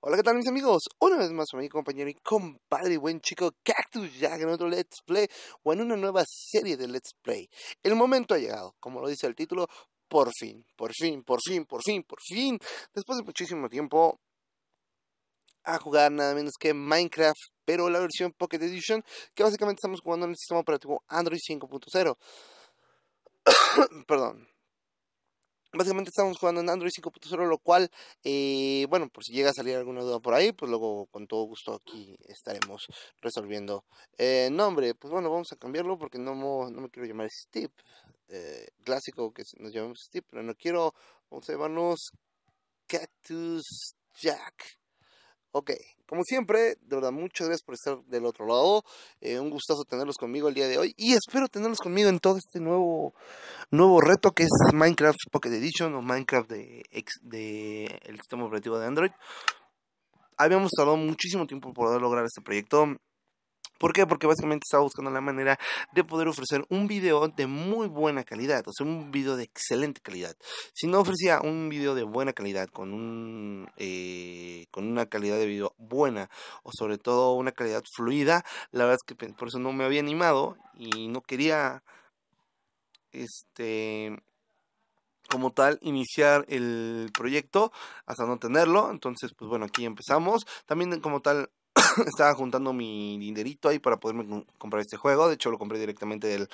Hola, ¿qué tal mis amigos? Una vez más, mi compañero y compadre buen chico Cactus Jack en otro Let's Play o en una nueva serie de Let's Play. El momento ha llegado, como lo dice el título, por fin, por fin, por fin, por fin, por fin, después de muchísimo tiempo, a jugar nada menos que Minecraft, pero la versión Pocket Edition, que básicamente estamos jugando en el sistema operativo Android 5.0. Perdón. Básicamente estamos jugando en Android 5.0, lo cual, eh, bueno, por si llega a salir alguna duda por ahí, pues luego con todo gusto aquí estaremos resolviendo. Eh, nombre, pues bueno, vamos a cambiarlo porque no, no me quiero llamar Steve, eh, clásico que nos llamamos Steve, pero no quiero, vamos a llamarnos Cactus Jack. Ok, como siempre, de verdad, muchas gracias por estar del otro lado. Eh, un gustazo tenerlos conmigo el día de hoy y espero tenerlos conmigo en todo este nuevo, nuevo reto que es Minecraft Pocket Edition o Minecraft de, de el sistema operativo de Android. Habíamos tardado muchísimo tiempo por lograr este proyecto. ¿Por qué? Porque básicamente estaba buscando la manera de poder ofrecer un video de muy buena calidad, o sea, un video de excelente calidad. Si no ofrecía un video de buena calidad, con, un, eh, con una calidad de video buena, o sobre todo una calidad fluida, la verdad es que por eso no me había animado y no quería, este, como tal iniciar el proyecto hasta no tenerlo. Entonces, pues bueno, aquí empezamos. También como tal estaba juntando mi dinerito ahí para poderme comprar este juego. De hecho, lo compré directamente del,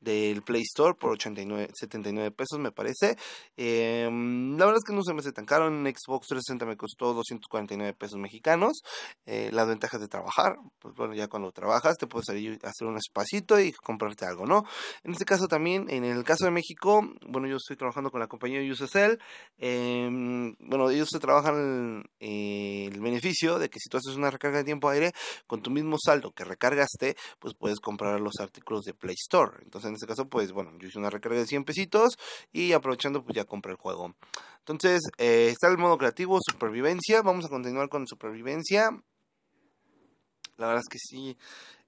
del Play Store por 89, 79 pesos me parece. Em, la verdad es que no se me hace tan caro. En Xbox 360 me costó 249 pesos mexicanos. Eh, las ventajas de trabajar, pues bueno, ya cuando trabajas te puedes salir a hacer un espacito y comprarte algo, ¿no? En este caso también, en el caso de México, bueno, yo estoy trabajando con la compañía USSL. Em, bueno, ellos te trabajan el, eh, el, beneficio de que si tú haces una recarga de tiempo aire, con tu mismo saldo que recargaste, pues puedes comprar los artículos de Play Store. Entonces, en este caso, pues bueno, yo hice una recarga de 100 pesitos y aprovechando, pues ya compré el juego. Entonces, eh, está el modo creativo, supervivencia. Vamos a continuar con supervivencia. La verdad es que sí.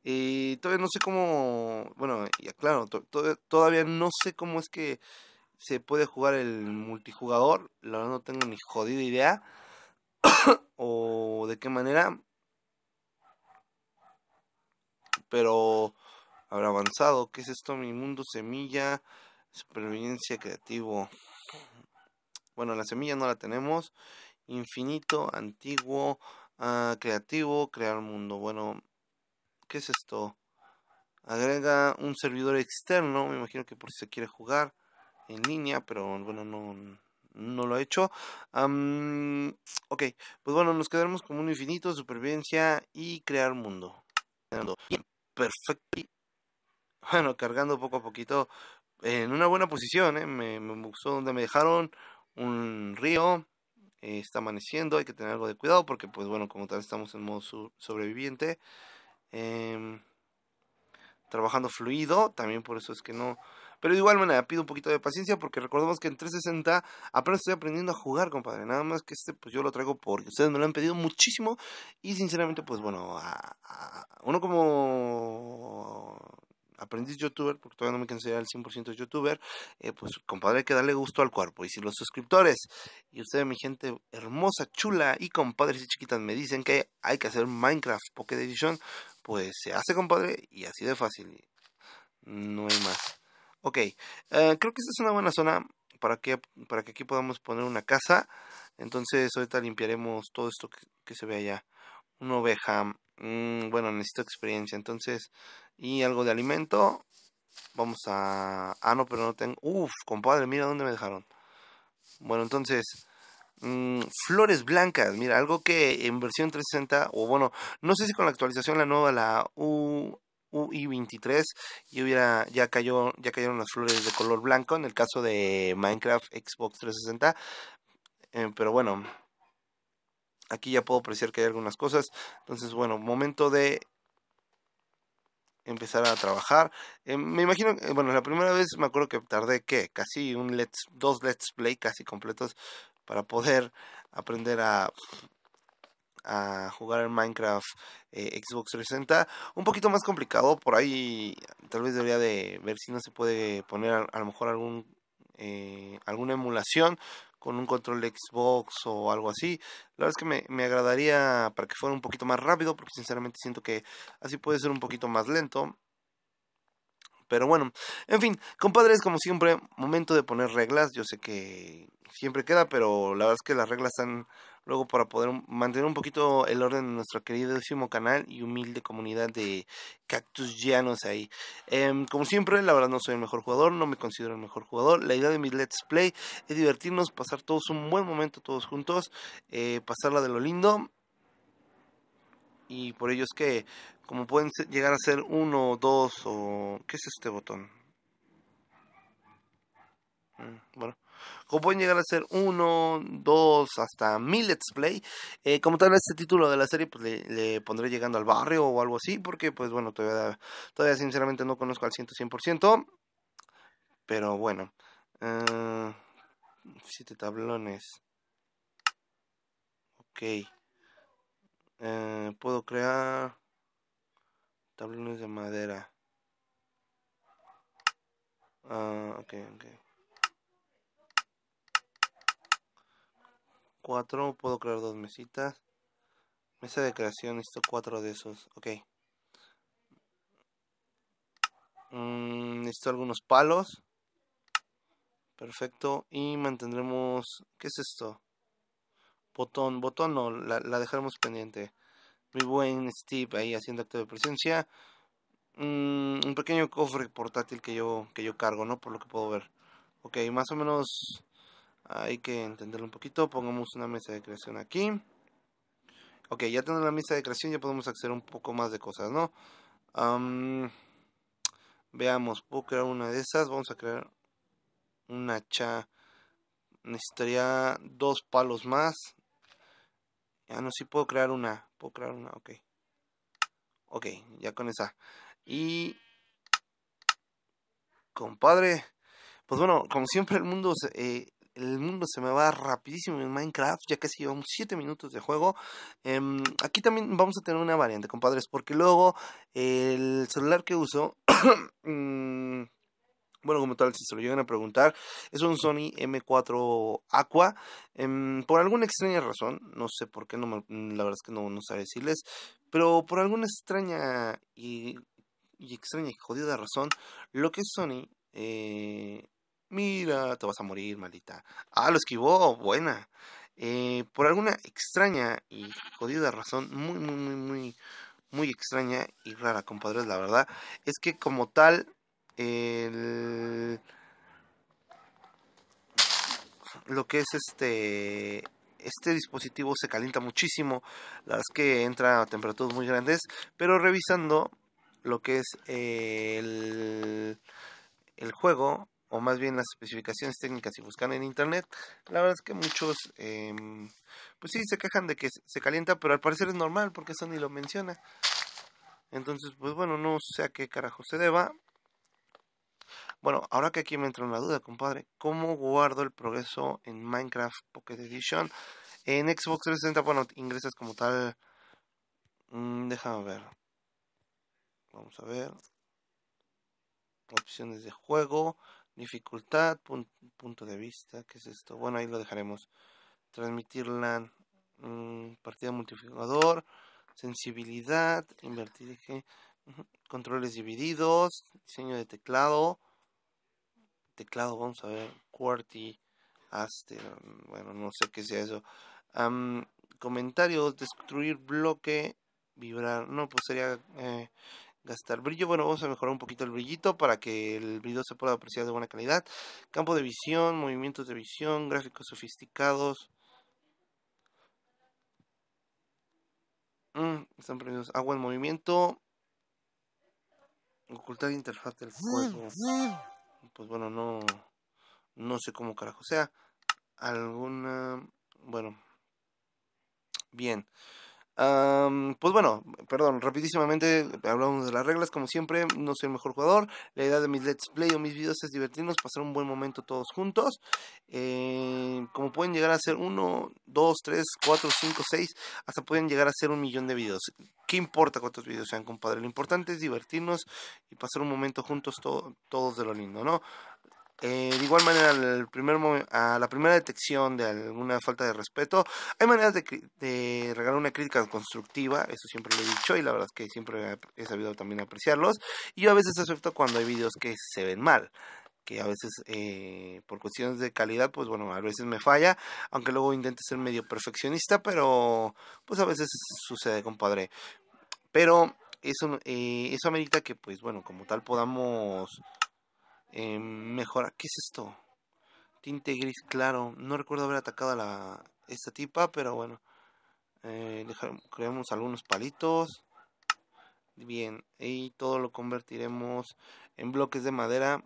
Y todavía no sé cómo. Bueno, ya claro, todavía no sé cómo es que se puede jugar el multijugador. La verdad no tengo ni jodida idea. o de qué manera. Pero habrá avanzado. ¿Qué es esto? Mi mundo semilla, supervivencia creativo. Bueno, la semilla no la tenemos. Infinito, antiguo, ah, creativo, crear mundo. Bueno, ¿qué es esto? Agrega un servidor externo, me imagino que por si se quiere jugar en línea, pero bueno, no, lo he hecho. ok, pues bueno, nos quedaremos con un infinito, supervivencia y crear mundo. Perfecto bueno, cargando poco a poquito en una buena posición. ¿eh? Me, me, gustó donde me dejaron un río. Eh, está amaneciendo, hay que tener algo de cuidado porque, pues bueno, como tal, estamos en modo sobreviviente. Em, trabajando fluido, también por eso es que no. Pero igual, igual manera, pido un poquito de paciencia porque recordemos que en 360 apenas estoy aprendiendo a jugar, compadre. Nada más que este, pues yo lo traigo porque ustedes me lo han pedido muchísimo. Y sinceramente, pues bueno, uno como aprendiz youtuber, porque todavía no me considero el 100% youtuber, eh, pues compadre, hay que darle gusto al cuerpo. Y si los suscriptores y ustedes, mi gente hermosa, chula y compadres y chiquitas, me dicen que hay que hacer Minecraft Pocket Edition, pues se hace, compadre, y así de fácil. No hay más. Ok, eh, creo que esta es una buena zona para que, para que aquí podamos poner una casa. Entonces, ahorita limpiaremos todo esto que, que se ve allá. Una oveja Mm, bueno, necesito experiencia. Entonces, y algo de alimento. Vamos a. Ah, no, pero no tengo. Uf, compadre, mira dónde me dejaron. Bueno, entonces. Mm, flores blancas, mira, algo que en versión 360, o bueno, no sé si con la actualización, la nueva, la U, UI23 y hubiera ya cayó ya cayeron las flores de color blanco en el caso de Minecraft Xbox 360 eh, pero bueno Aquí ya puedo apreciar que hay algunas cosas. Entonces, bueno, momento de empezar a trabajar. Eh, me imagino, eh, bueno, la primera vez me acuerdo que tardé, ¿qué? Casi un let's, dos let's play casi completos para poder aprender a, a jugar en Minecraft eh, Xbox 360. Un poquito más complicado, por ahí tal vez debería de ver si no se puede poner a, lo mejor algún alguna emulación con un control Xbox o algo así. La verdad es que me, me, agradaría para que fuera un poquito más rápido, porque sinceramente siento que así puede ser un poquito más lento. Pero bueno, en fin, compadres, como siempre, momento de poner reglas. Yo sé que siempre queda, pero la verdad es que las reglas están luego para poder mantener un poquito el orden de nuestro queridísimo canal y humilde comunidad de cactus llanos ahí. Em, como siempre, la verdad no soy el mejor jugador, no me considero el mejor jugador. La idea de mi Let's Play es divertirnos, pasar todos un buen momento todos juntos, eh, pasarla de lo lindo. Y por ello es que, como pueden llegar a ser uno, dos o... ¿Qué es este botón? Mm, bueno, como pueden llegar a ser uno, dos, hasta mil let's play. Eh, como tal, este título de la serie pues, le, pondré llegando al barrio o algo así, porque pues bueno, todavía, sinceramente no conozco al 100%, 100% pero bueno. Eh, siete tablones. Ok. Eh, puedo crear tablones de madera. Ah, ok, ok. Cuatro, puedo crear dos mesitas. Mesa de creación, necesito cuatro de esos, ok. Mm, necesito algunos palos. Perfecto. Y mantendremos... ¿Qué es esto? Botón, botón no, la, dejaremos pendiente. Mi buen Steve ahí haciendo acto de presencia. Mm, un pequeño cofre portátil que yo, que yo cargo, ¿no? Por lo que puedo ver. Ok, más o menos hay que entenderlo un poquito. Pongamos una mesa de creación aquí. Ok, ya tenemos la mesa de creación, ya podemos acceder un poco más de cosas, ¿no? veamos, puedo crear una de esas. Vamos a crear una hacha. Necesitaría dos palos más. Ya ah, no, si sí puedo crear una. Puedo crear una, ok. Ok, ya con esa. Y... Compadre. Pues bueno, como siempre el mundo se, eh, el mundo se me va rapidísimo en Minecraft, ya casi llevamos 7 minutos de juego. Em, aquí también vamos a tener una variante, compadres, porque luego el celular que uso... Mm, bueno, como tal, si se lo llegan a preguntar, es un Sony M4 Aqua. Em, por alguna extraña razón, no sé por qué, no mm, la verdad es que no, no sé decirles, pero por alguna extraña y, y extraña y jodida razón, lo que es Sony eh, Mira, te vas a morir, maldita. Ah, lo esquivó, buena. Eh, por alguna extraña y jodida razón, muy, muy, muy, muy, extraña y rara, compadres, la verdad, es que como tal, el... lo que es este este dispositivo se calienta muchísimo, la verdad es que entra a temperaturas muy grandes, pero revisando lo que es el, el juego, o más bien las especificaciones técnicas y buscan en internet, la verdad es que muchos, em, pues sí, se quejan de que se calienta, pero al parecer es normal porque eso ni lo menciona. Entonces, pues bueno, no sé a qué carajo se deba. Bueno, ahora que aquí me entra una duda, compadre, ¿cómo guardo el progreso en Minecraft Pocket Edition? En Xbox 360, bueno, ingresas como tal. Mm, déjame ver. Vamos a ver. Opciones de juego. Dificultad, punto de vista, ¿qué es esto? Bueno, ahí lo dejaremos. Transmitir LAN, mm, partida multiplicador, sensibilidad, invertir, controles divididos, diseño de teclado, teclado, vamos a ver, QWERTY, Aster, bueno, no sé qué sea eso. comentarios, destruir bloque, vibrar, no, pues sería eh, gastar brillo. Bueno, vamos a mejorar un poquito el brillito para que el video se pueda apreciar de buena calidad. Campo de visión, movimientos de visión, gráficos sofisticados. Mm, están prendidos. Agua en movimiento. Ocultar interfaz del juego. Pues bueno, no. No sé cómo carajo sea. Alguna. Bueno. Bien pues bueno, perdón, rapidísimamente hablamos de las reglas, como siempre, no soy el mejor jugador, la idea de mis let's play o mis videos es divertirnos, pasar un buen momento todos juntos, eh, como pueden llegar a ser 1, 2, 3, 4, 5, seis hasta pueden llegar a ser un millón de videos. ¿Qué importa cuántos videos sean, compadre? Lo importante es divertirnos y pasar un momento juntos todos de lo lindo, ¿no? Eh, de igual manera, al primer a la primera detección de alguna falta de respeto, hay maneras de, regalar una crítica constructiva, eso siempre lo he dicho y la verdad es que siempre he sabido también apreciarlos. Y yo a veces acepto cuando hay videos que se ven mal, que a veces eh, por cuestiones de calidad, pues bueno, a veces me falla, aunque luego intente ser medio perfeccionista, pero pues a veces sucede, compadre. Pero eso, eh, eso amerita que, pues bueno, como tal podamos eh, mejora. ¿Qué es esto? Tinte gris claro. No recuerdo haber atacado a la, esta tipa, pero bueno. Eh, creamos algunos palitos. Bien, y todo lo convertiremos en bloques de madera.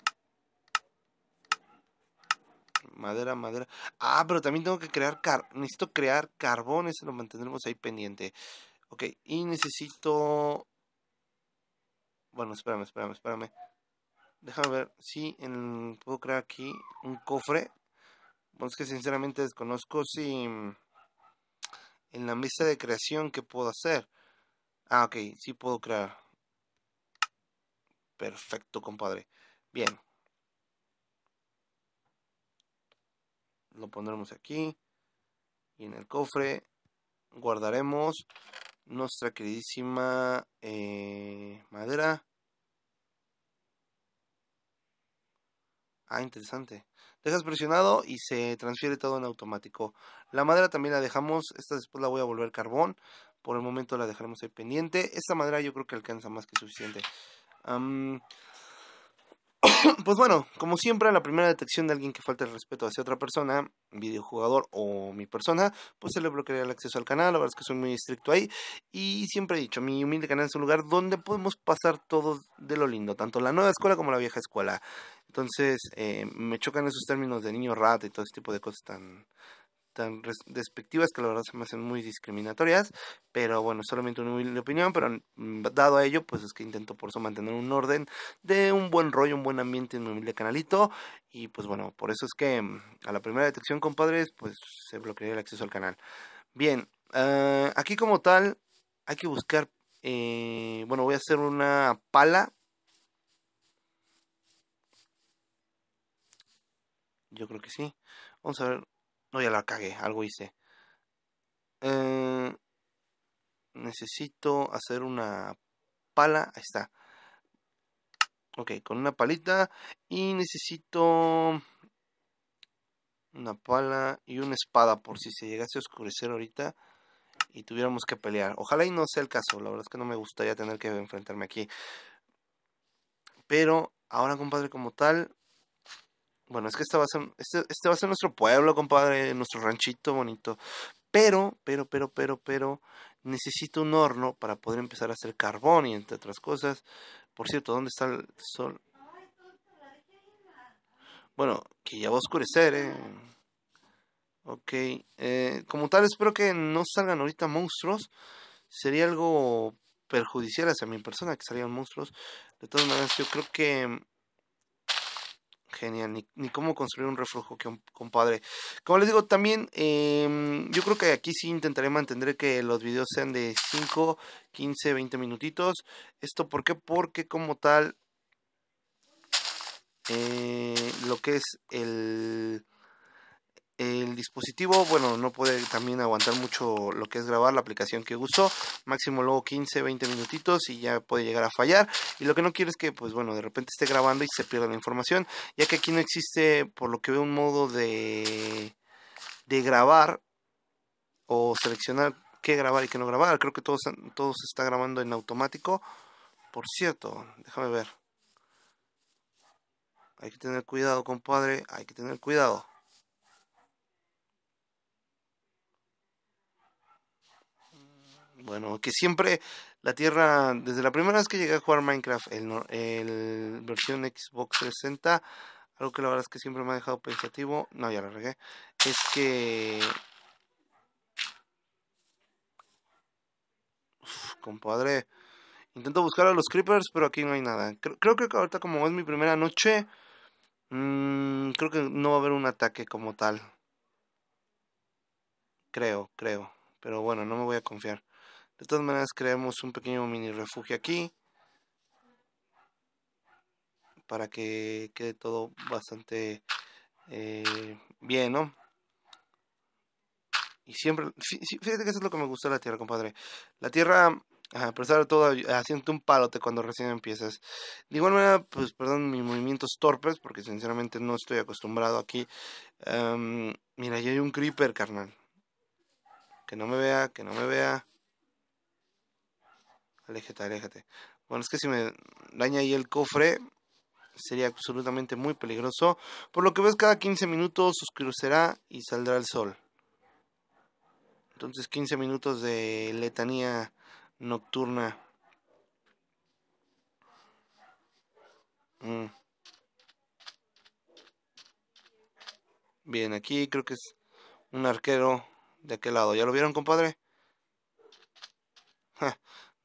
Madera, madera. Ah, pero también tengo que crear car necesito crear carbón, eso lo mantendremos ahí pendiente. Ok, y necesito bueno, espérame, espérame, espérame. Déjame ver si puedo crear aquí un cofre. Bueno, es que sinceramente desconozco si mm, en la mesa de creación que puedo hacer. Ah, ok, sí puedo crear. Perfecto, compadre. Bien. Lo pondremos aquí. Y en el cofre guardaremos nuestra queridísima eh, madera. Ah, interesante. Dejas presionado y se transfiere todo en automático. La madera también la dejamos. Esta después la voy a volver carbón. Por el momento la dejaremos ahí pendiente. Esta madera yo creo que alcanza más que suficiente. pues bueno, como siempre, la primera detección de alguien que falta el respeto hacia otra persona, videojugador o mi persona, pues se le bloquearía el acceso al canal. La verdad es que soy muy estricto ahí. Y siempre he dicho, mi humilde canal es un lugar donde podemos pasar todo de lo lindo, tanto la nueva escuela como la vieja escuela. Entonces, eh, me chocan esos términos de niño rata y todo ese tipo de cosas tan tan despectivas que la verdad se me hacen muy discriminatorias, pero bueno, solamente una humilde opinión, pero mm, dado a ello, pues es que intento por eso mantener un orden de un buen rollo, un buen ambiente en mi humilde canalito, y pues bueno, por eso es que mm, a la primera detección, compadres, pues se bloquearía el acceso al canal. Bien, ah, aquí como tal hay que buscar, eh, bueno, voy a hacer una pala. Yo creo que sí. Vamos a ver no, ya la cagué, algo hice. Eh, necesito hacer una pala. Ahí está. Ok, con una palita. Y necesito una pala y una espada por si se llegase a oscurecer ahorita y tuviéramos que pelear. Ojalá y no sea el caso. La verdad es que no me gustaría tener que enfrentarme aquí. Pero ahora, compadre, como tal, bueno, es que este va a ser, este, este, va a ser nuestro pueblo, compadre, nuestro ranchito bonito. Pero, pero, pero, pero, pero, necesito un horno para poder empezar a hacer carbón y entre otras cosas. Por cierto, ¿dónde está el sol? Bueno, que ya va a oscurecer, ¿eh? Ok. Eh, como tal, espero que no salgan ahorita monstruos. Sería algo perjudicial hacia mi persona que salgan monstruos. De todas maneras, yo creo que genial, ni, ni cómo construir un reflujo, que compadre. Como les digo, también em, yo creo que aquí sí intentaré mantener que los videos sean de 5, 15, 20 minutitos. ¿Esto por qué? Porque como tal, eh, lo que es el el dispositivo, bueno, no puede también aguantar mucho lo que es grabar la aplicación que uso, Máximo luego 15, 20 minutitos y ya puede llegar a fallar. Y lo que no quiero es que, pues bueno, de repente esté grabando y se pierda la información. Ya que aquí no existe, por lo que veo, un modo de, de grabar o seleccionar qué grabar y qué no grabar. Creo que todo, todo se está grabando en automático. Por cierto, déjame ver. Hay que tener cuidado, compadre. Hay que tener cuidado. Bueno, que siempre la Tierra, desde la primera vez que llegué a jugar Minecraft, el, versión Xbox 360, algo que la verdad es que siempre me ha dejado pensativo, no, ya la regué, es que... Uf, compadre, intento buscar a los creepers, pero aquí no hay nada. Creo, que ahorita como es mi primera noche, mm, creo que no va a haber un ataque como tal. Creo, creo. Pero bueno, no me voy a confiar. De todas maneras, creamos un pequeño mini refugio aquí para que quede todo bastante eh, bien, ¿no? Y siempre, fíjate que eso es lo que me gusta la tierra, compadre. La tierra, a pesar de todo, haciendo ah, un palote cuando recién empiezas. De igual manera, pues perdón mis movimientos torpes, porque sinceramente no estoy acostumbrado aquí. mira, ya hay un creeper, carnal. Que no me vea, que no me vea. Aléjate, aléjate. Bueno, es que si me daña ahí el cofre, sería absolutamente muy peligroso. Por lo que ves, cada 15 minutos oscurecerá y saldrá el sol. Entonces, 15 minutos de letanía nocturna. Mm. Bien, aquí creo que es un arquero de aquel lado. ¿Ya lo vieron, compadre?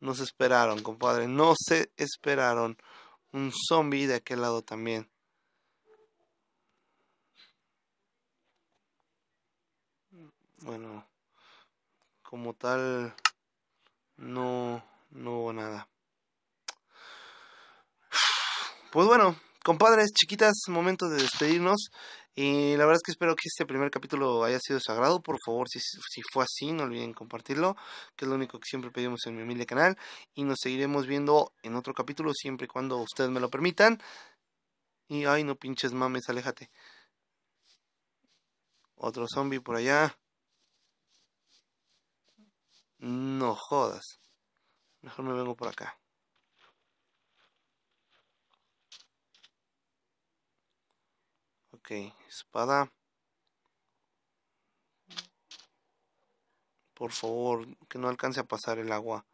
No se esperaron, compadre. No se esperaron. Un zombie de aquel lado también. Bueno, como tal, no, no hubo nada. Pues bueno, compadres, chiquitas, momento de despedirnos. Y la verdad es que espero que este primer capítulo haya sido sagrado. Por favor, si, fue así, no olviden compartirlo, que es lo único que siempre pedimos en mi humilde canal. Y nos seguiremos viendo en otro capítulo, siempre y cuando ustedes me lo permitan. Y ay, no pinches mames, aléjate. Otro zombie por allá. No jodas. Mejor me vengo por acá. Ok, espada. Por favor, que no alcance a pasar el agua.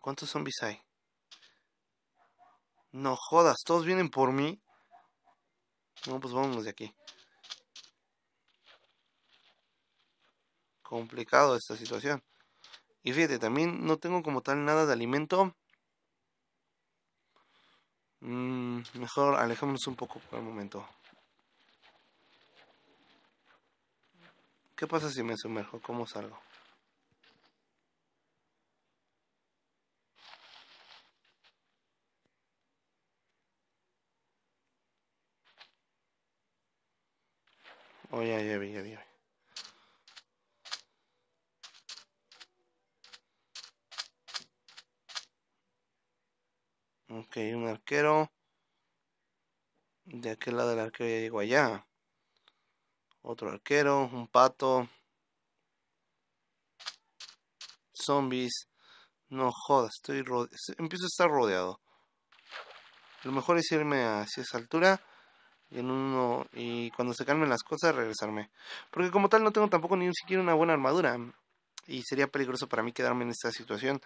¿Cuántos zombies hay? No jodas, todos vienen por mí. No, pues vámonos de aquí. Complicado esta situación. Y fíjate, también no tengo como tal nada de alimento. Mm, mejor alejémonos un poco por el momento. ¿Qué pasa si me sumerjo? ¿Cómo salgo? Oh, ya, ya vi, ya vi. Ya vi. Ok, un arquero. De aquel lado del arquero ya llegó allá. Otro arquero, un pato. Zombies. No jodas, estoy empiezo a estar rodeado. Lo mejor es irme hacia esa altura y en uno y cuando se calmen las cosas regresarme. Porque como tal no tengo tampoco ni siquiera una buena armadura y sería peligroso para mí quedarme en esta situación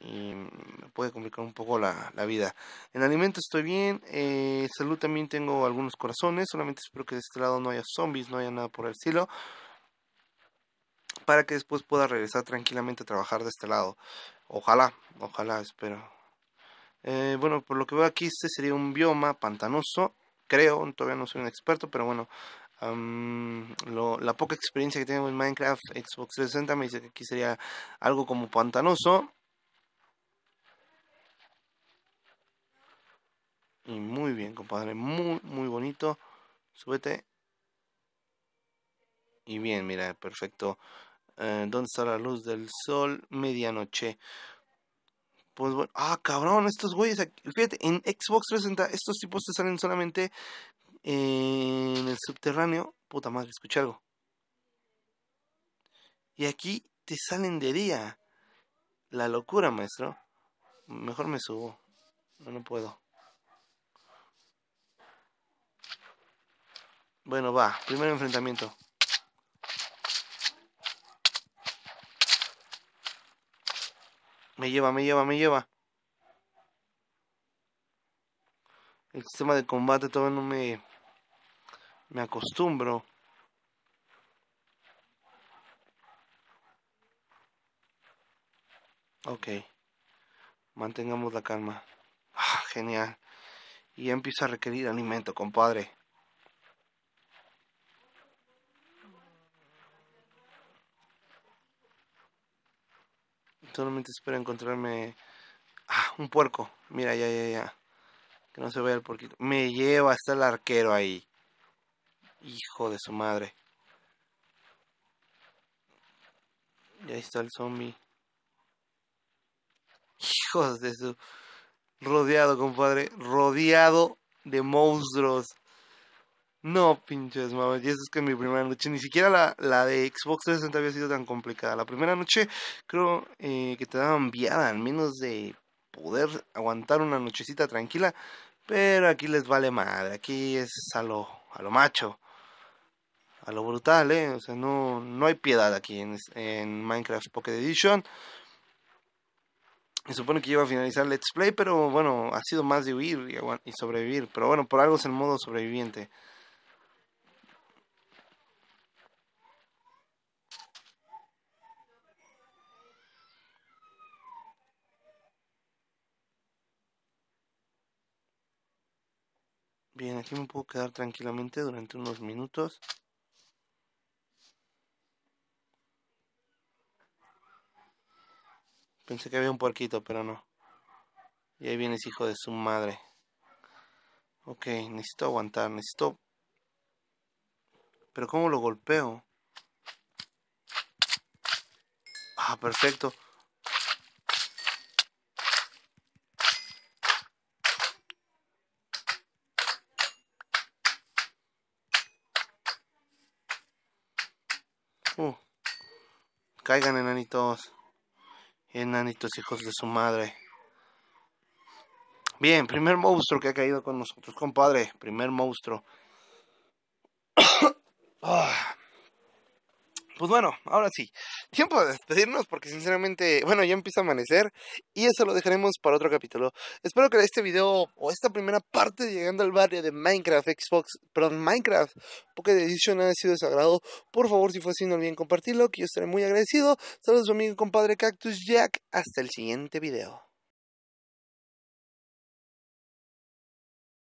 y me puede complicar un poco la, vida. En alimento estoy bien, eh, salud también tengo algunos corazones, solamente espero que de este lado no haya zombies, no haya nada por el estilo, para que después pueda regresar tranquilamente a trabajar de este lado. Ojalá, ojalá, espero. Eh, bueno, por lo que veo aquí, este sería un bioma pantanoso, creo, todavía no soy un experto, pero bueno, la poca experiencia que tengo en Minecraft Xbox 360 me dice que aquí sería algo como pantanoso. Y muy bien, compadre. Muy, muy bonito. Súbete. Y bien, mira, perfecto. Eh, ¿Dónde está la luz del sol? Medianoche. Pues bueno. Ah, cabrón, estos güeyes. fíjate, en Xbox 360 estos tipos te salen solamente en el subterráneo. Puta madre, escuché algo. Y aquí te salen de día. La locura, maestro. Mejor me subo. No, no puedo. Bueno, va. Primer enfrentamiento. Me lleva, me lleva, me lleva. El sistema de combate todavía no me... Me acostumbro. Ok. Mantengamos la calma. Ah, genial. Y ya empieza a requerir alimento, compadre. Solamente espero encontrarme. Ah, un puerco. Mira, ya, ya, ya. Que no se vea el puerquito. Me lleva, hasta el arquero ahí. Hijo de su madre. Y ahí está el zombie. Hijos de su. Rodeado, compadre. Rodeado de monstruos. No, pinches mames, y eso es que mi primera noche, ni siquiera la, la de Xbox 360 había sido tan complicada. La primera noche creo eh, que te daban viada, al menos de poder aguantar una nochecita tranquila, pero aquí les vale madre, aquí es a lo, a lo macho, a lo brutal, ¿eh? O sea, no, no hay piedad aquí en, en Minecraft Pocket Edition. Se supone que iba a finalizar Let's Play, pero bueno, ha sido más de huir y sobrevivir. Pero bueno, por algo es el modo sobreviviente. Bien, aquí me puedo quedar tranquilamente durante unos minutos. Pensé que había un puerquito, pero no. Y ahí viene ese hijo de su madre. Ok, necesito aguantar, necesito... Pero ¿cómo lo golpeo? Ah, perfecto. Uh, caigan enanitos. Enanitos hijos de su madre. Bien, primer monstruo que ha caído con nosotros, compadre. Primer monstruo. Ah. Pues bueno, ahora sí tiempo de despedirnos porque sinceramente, bueno, ya empieza a amanecer y eso lo dejaremos para otro capítulo. Espero que este video o esta primera parte llegando al barrio de Minecraft, Xbox, perdón, Minecraft Pocket Edition haya sido desagrado. Por favor, si fue así, no olviden compartirlo, que yo estaré muy agradecido. Saludos a mi compadre Cactus Jack. Hasta el siguiente video.